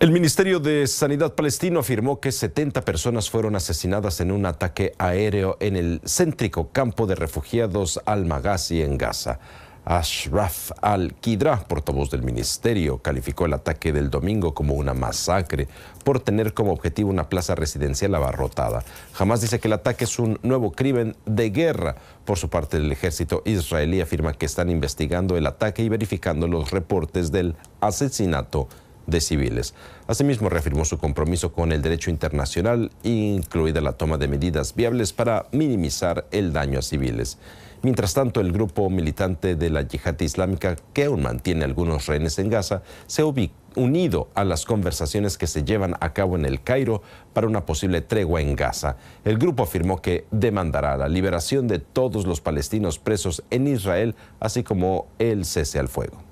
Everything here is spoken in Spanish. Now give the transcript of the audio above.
El Ministerio de Sanidad palestino afirmó que 70 personas fueron asesinadas en un ataque aéreo en el céntrico campo de refugiados Al-Maghazi en Gaza. Ashraf al kidra portavoz del ministerio, calificó el ataque del domingo como una masacre por tener como objetivo una plaza residencial abarrotada. Jamás dice que el ataque es un nuevo crimen de guerra. Por su parte, el ejército israelí afirma que están investigando el ataque y verificando los reportes del asesinato de civiles. Asimismo, reafirmó su compromiso con el derecho internacional, incluida la toma de medidas viables para minimizar el daño a civiles. Mientras tanto, el grupo militante de la yihad islámica, que aún mantiene algunos rehenes en Gaza, se ha unido a las conversaciones que se llevan a cabo en el Cairo para una posible tregua en Gaza. El grupo afirmó que demandará la liberación de todos los palestinos presos en Israel, así como el cese al fuego.